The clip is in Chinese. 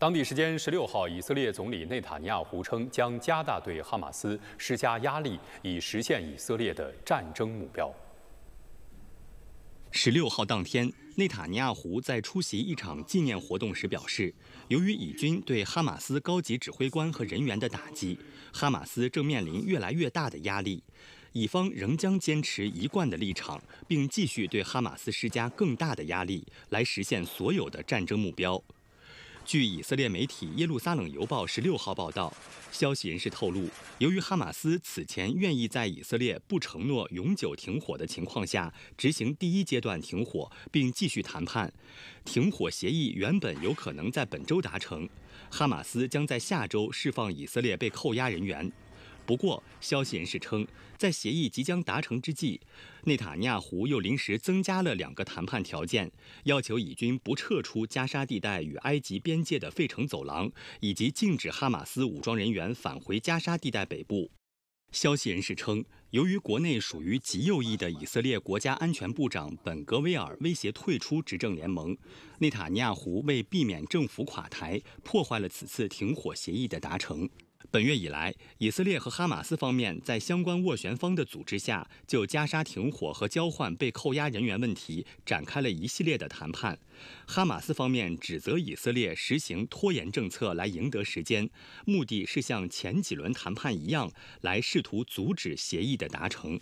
当地时间十六号，以色列总理内塔尼亚胡称将加大对哈马斯施加压力，以实现以色列的战争目标。十六号当天，内塔尼亚胡在出席一场纪念活动时表示，由于以军对哈马斯高级指挥官和人员的打击，哈马斯正面临越来越大的压力。以方仍将坚持一贯的立场，并继续对哈马斯施加更大的压力，来实现所有的战争目标。据以色列媒体《耶路撒冷邮报》十六号报道，消息人士透露，由于哈马斯此前愿意在以色列不承诺永久停火的情况下执行第一阶段停火并继续谈判，停火协议原本有可能在本周达成，哈马斯将在下周释放以色列被扣押人员。不过，消息人士称，在协议即将达成之际，内塔尼亚胡又临时增加了两个谈判条件，要求以军不撤出加沙地带与埃及边界的费城走廊，以及禁止哈马斯武装人员返回加沙地带北部。消息人士称，由于国内属于极右翼的以色列国家安全部长本格威尔威胁退出执政联盟，内塔尼亚胡为避免政府垮台，破坏了此次停火协议的达成。本月以来，以色列和哈马斯方面在相关斡旋方的组织下，就加沙停火和交换被扣押人员问题展开了一系列的谈判。哈马斯方面指责以色列实行拖延政策来赢得时间，目的是像前几轮谈判一样，来试图阻止协议的达成。